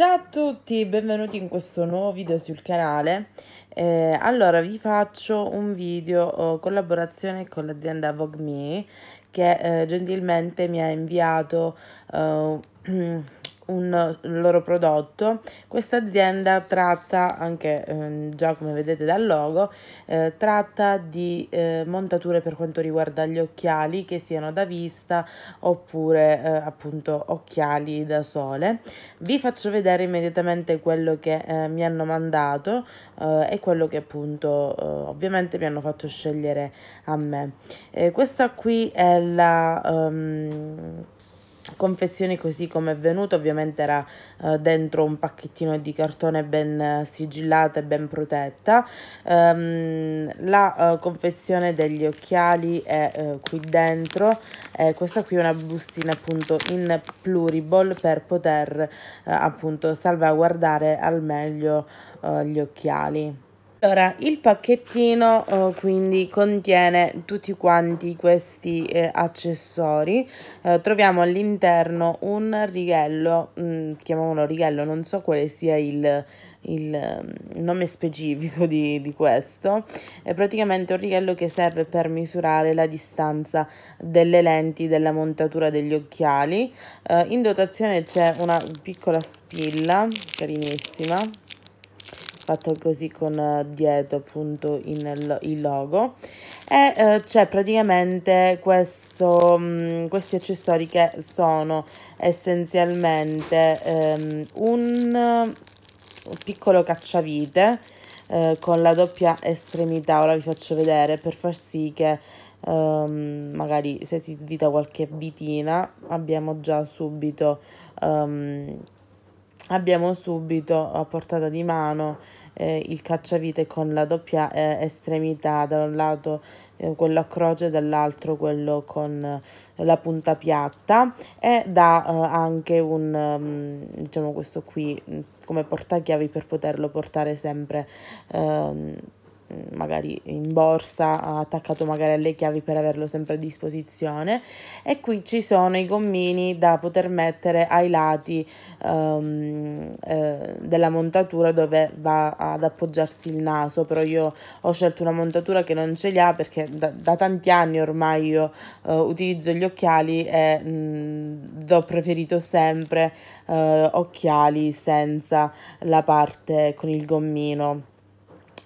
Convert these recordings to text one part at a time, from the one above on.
Ciao a tutti, benvenuti in questo nuovo video sul canale. Eh, allora, vi faccio un video oh, collaborazione con l'azienda VogueMe che eh, gentilmente mi ha inviato eh, un loro prodotto. Questa azienda tratta, anche eh, già come vedete dal logo, eh, tratta di eh, montature per quanto riguarda gli occhiali che siano da vista oppure eh, appunto occhiali da sole. Vi faccio vedere immediatamente quello che eh, mi hanno mandato eh, e quello che appunto ovviamente mi hanno fatto scegliere a me. questa qui è la... Um, confezioni così come è venuto ovviamente era eh, dentro un pacchettino di cartone ben eh, sigillata e ben protetta ehm, la eh, confezione degli occhiali è eh, qui dentro e eh, questa qui è una bustina appunto in pluriball per poter eh, appunto salvaguardare al meglio gli occhiali allora, il pacchettino eh, quindi contiene tutti quanti questi eh, accessori. Eh, troviamo all'interno un righello, mh, mm, chiamiamolo righello, non so quale sia il, il mm, nome specifico di, di, questo. È praticamente un righello che serve per misurare la distanza delle lenti della montatura degli occhiali. Eh, in dotazione c'è una piccola spilla, carinissima fatto così con eh, dietro appunto il, il logo e eh, c'è praticamente questo, mh, mm, questi accessori che sono essenzialmente ehm, un piccolo cacciavite eh, con la doppia estremità ora vi faccio vedere per far sì che Um, magari se si svita qualche bitina abbiamo già subito um, abbiamo subito a portata di mano eh, il cacciavite con la doppia eh, estremità, da un lato eh, quello a croce, e dall'altro quello con eh, la punta piatta e dà eh, anche un, um, diciamo questo qui mm, come portachiavi per poterlo portare sempre um, magari in borsa, attaccato magari alle chiavi per averlo sempre a disposizione e qui ci sono i gommini da poter mettere ai lati um, eh, della montatura dove va ad appoggiarsi il naso, però io ho scelto una montatura che non ce li ha perché da, da tanti anni ormai io uh, utilizzo gli occhiali e mh, mm, ho preferito sempre uh, occhiali senza la parte con il gommino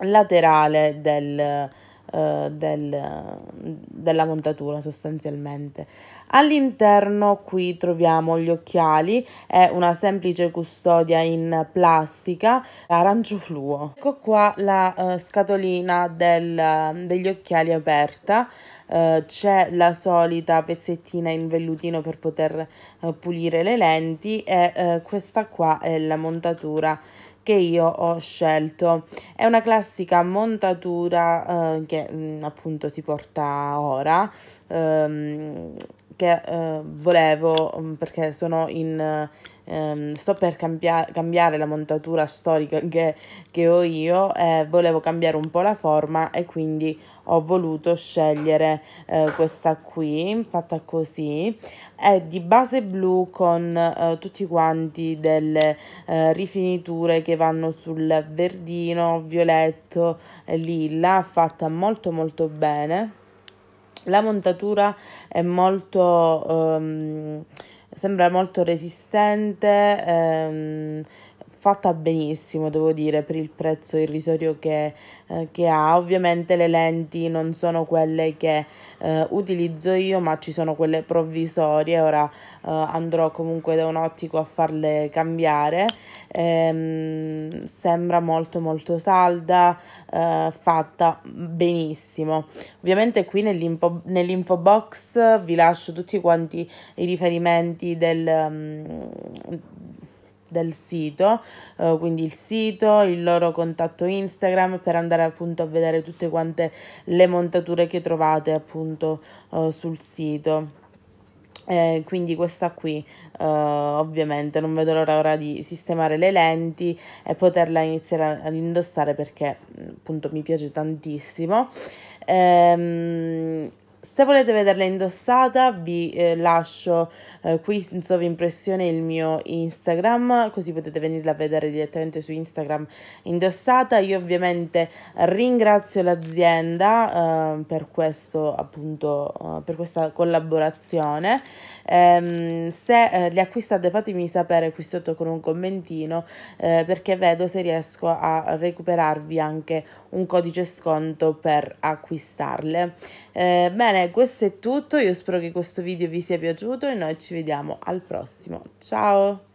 laterale del, eh, del, della montatura sostanzialmente. All'interno qui troviamo gli occhiali, è una semplice custodia in plastica arancio fluo. Ecco qua la eh, scatolina del, degli occhiali aperta, eh, c'è la solita pezzettina in vellutino per poter eh, pulire le lenti e eh, questa qua è la montatura che io ho scelto. È una classica montatura eh, che mm, appunto si porta ora, ehm, perché eh, volevo, mm, perché sono in... Um, sto per cambia- cambiare la montatura storica che, che ho io, eh, volevo cambiare un po' la forma e quindi ho voluto scegliere eh, questa qui, fatta così, è di base blu con eh, tutti quanti delle eh, rifiniture che vanno sul verdino, violetto, lilla, fatta molto molto bene la montatura è molto, ehm, sembra molto resistente, ehm, fatta benissimo, devo dire, per il prezzo irrisorio che, eh, che ha. Ovviamente le lenti non sono quelle che eh, utilizzo io, ma ci sono quelle provvisorie. Ora eh, andrò comunque da un ottico a farle cambiare. Ehm, sembra molto molto salda, eh, fatta benissimo. Ovviamente qui nell'info, nell'info box vi lascio tutti quanti i riferimenti del... Um, del sito, eh, quindi il sito, il loro contatto Instagram per andare appunto a vedere tutte quante le montature che trovate appunto eh, sul sito. Eh, quindi questa qui eh, ovviamente non vedo l'ora ora di sistemare le lenti e poterla iniziare ad indossare perché mm, appunto mi piace tantissimo. Ehm, se volete vederla indossata vi eh, lascio eh, qui in sovrimpressione il mio Instagram così potete venirla a vedere direttamente su Instagram indossata. Io ovviamente ringrazio l'azienda eh, per questo appunto eh, per questa collaborazione. Ehm, se eh, li acquistate fatemi sapere qui sotto con un commentino eh, perché vedo se riesco a recuperarvi anche un codice sconto per acquistarle. bene, Bene, questo è tutto, io spero che questo video vi sia piaciuto e noi ci vediamo al prossimo. Ciao!